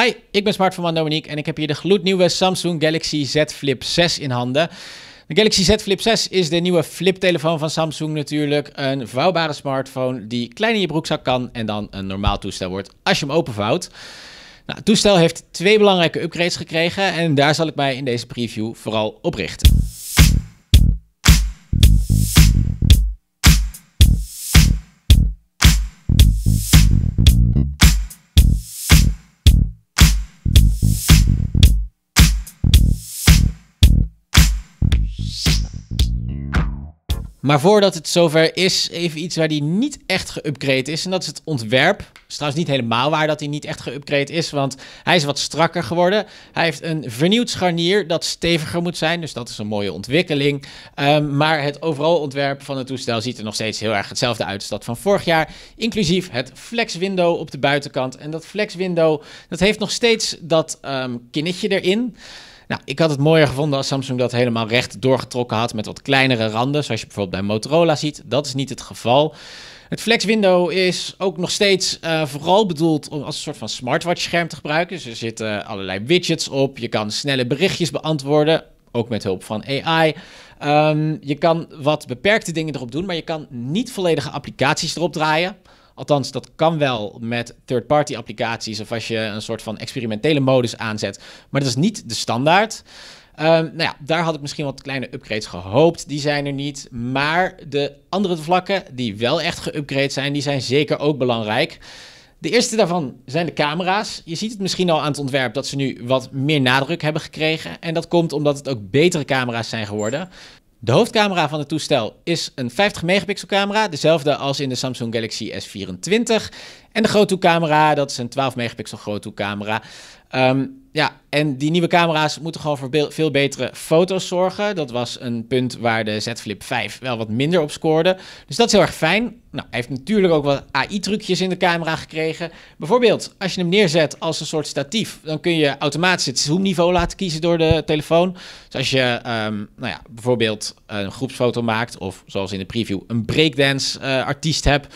Hi, ik ben Smart van Dominique en ik heb hier de gloednieuwe Samsung Galaxy Z Flip 6 in handen. De Galaxy Z Flip 6 is de nieuwe fliptelefoon van Samsung natuurlijk. Een vouwbare smartphone die klein in je broekzak kan en dan een normaal toestel wordt als je hem openvouwt. Nou, het toestel heeft twee belangrijke upgrades gekregen en daar zal ik mij in deze preview vooral op richten. Maar voordat het zover is, even iets waar die niet echt geüpgrade is. En dat is het ontwerp. Het is trouwens niet helemaal waar dat hij niet echt geüpgrade is, want hij is wat strakker geworden. Hij heeft een vernieuwd scharnier dat steviger moet zijn, dus dat is een mooie ontwikkeling. Ehm, maar het overal ontwerp van het toestel ziet er nog steeds heel erg hetzelfde uit als dat van vorig jaar. Inclusief het flex window op de buitenkant. En dat flex window, dat heeft nog steeds dat um, kinnetje erin. Nou, ik had het mooier gevonden als Samsung dat helemaal recht doorgetrokken had met wat kleinere randen, zoals je bijvoorbeeld bij Motorola ziet. Dat is niet het geval. Het Flex Window is ook nog steeds eh, vooral bedoeld om als een soort van smartwatch scherm te gebruiken. Dus er zitten allerlei widgets op. Je kan snelle berichtjes beantwoorden, ook met hulp van AI. Ehm, je kan wat beperkte dingen erop doen, maar je kan niet volledige applicaties erop draaien. Althans, dat kan wel met third-party applicaties of als je een soort van experimentele modus aanzet. Maar dat is niet de standaard. Ehm, nou ja, daar had ik misschien wat kleine upgrades gehoopt. Die zijn er niet. Maar de andere vlakken die wel echt geüpgrade zijn, die zijn zeker ook belangrijk. De eerste daarvan zijn de camera's. Je ziet het misschien al aan het ontwerp dat ze nu wat meer nadruk hebben gekregen. En dat komt omdat het ook betere camera's zijn geworden. De hoofdcamera van het toestel is een 50 megapixel camera, dezelfde als in de Samsung Galaxy S24. En de grote camera, dat is een 12 megapixel grote camera. Ehm, ja, en die nieuwe camera's moeten gewoon voor veel betere foto's zorgen. Dat was een punt waar de Z Flip 5 wel wat minder op scoorde. Dus dat is heel erg fijn. Nou, hij heeft natuurlijk ook wat AI-trucjes in de camera gekregen. Bijvoorbeeld, als je hem neerzet als een soort statief, dan kun je automatisch het zoomniveau laten kiezen door de telefoon. Dus als je ehm, nou ja, bijvoorbeeld een groepsfoto maakt, of zoals in de preview, een breakdance-artiest eh, hebt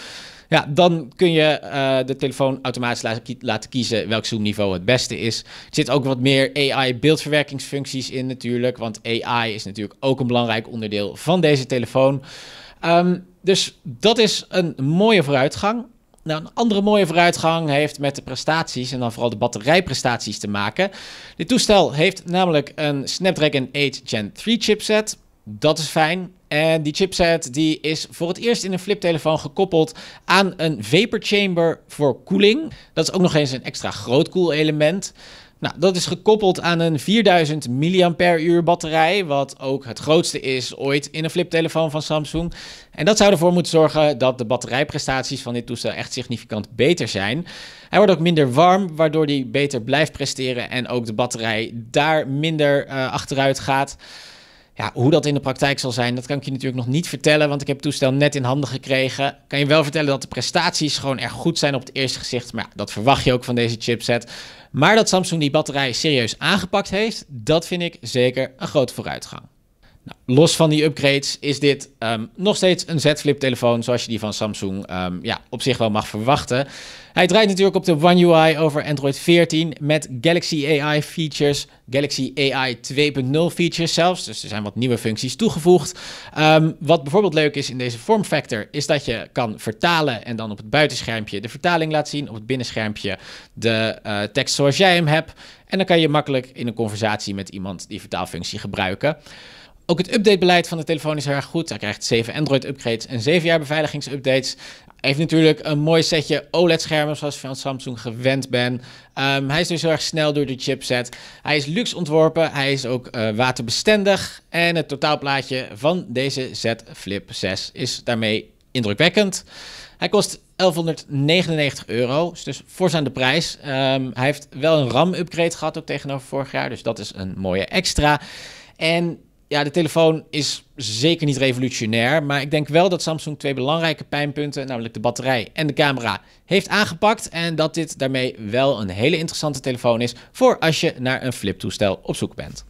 ja, dan kun je eh, de telefoon automatisch laten, kiezen welk zoomniveau het beste is. Er zit ook wat meer AI-beeldverwerkingsfuncties in natuurlijk, want AI is natuurlijk ook een belangrijk onderdeel van deze telefoon. Ehm, dus dat is een mooie vooruitgang. Nou, een andere mooie vooruitgang heeft met de prestaties en dan vooral de batterijprestaties te maken. Dit toestel heeft namelijk een Snapdragon 8 Gen 3 chipset. Dat is fijn. En die chipset die is voor het eerst in een fliptelefoon gekoppeld aan een vapor chamber voor koeling. Dat is ook nog eens een extra groot koelelement. Nou, dat is gekoppeld aan een 4000 mAh batterij, wat ook het grootste is ooit in een fliptelefoon van Samsung. En dat zou ervoor moeten zorgen dat de batterijprestaties van dit toestel echt significant beter zijn. Hij wordt ook minder warm, waardoor hij beter blijft presteren en ook de batterij daar minder uh, achteruit gaat. Ja, hoe dat in de praktijk zal zijn, dat kan ik je natuurlijk nog niet vertellen, want ik heb het toestel net in handen gekregen. Kan je wel vertellen dat de prestaties gewoon erg goed zijn op het eerste gezicht, maar ja, dat verwacht je ook van deze chipset. Maar dat Samsung die batterij serieus aangepakt heeft, dat vind ik zeker een grote vooruitgang los van die upgrades is dit ehm, nog steeds een Z Flip telefoon zoals je die van Samsung ehm, ja, op zich wel mag verwachten. Hij draait natuurlijk op de One UI over Android 14 met Galaxy AI features, Galaxy AI 2.0 features zelfs. Dus er zijn wat nieuwe functies toegevoegd. Ehm, wat bijvoorbeeld leuk is in deze form factor is dat je kan vertalen en dan op het buitenschermpje de vertaling laat zien, op het binnenschermpje de eh, tekst zoals jij hem hebt. En dan kan je makkelijk in een conversatie met iemand die vertaalfunctie gebruiken. Ook het updatebeleid van de telefoon is heel erg goed. Hij krijgt 7 Android-upgrades en 7 jaar beveiligingsupdates. Hij heeft natuurlijk een mooi setje OLED-schermen, zoals je van Samsung gewend bent. Ehm, hij is dus heel erg snel door de chipset. Hij is luxe ontworpen, hij is ook eh, waterbestendig. En het totaalplaatje van deze Z Flip 6 is daarmee indrukwekkend. Hij kost 1199 euro, dus voor zijn de prijs. Ehm, hij heeft wel een RAM-upgrade gehad ook tegenover vorig jaar, dus dat is een mooie extra. En ja, de telefoon is zeker niet revolutionair. Maar ik denk wel dat Samsung twee belangrijke pijnpunten, namelijk de batterij en de camera, heeft aangepakt. En dat dit daarmee wel een hele interessante telefoon is voor als je naar een fliptoestel op zoek bent.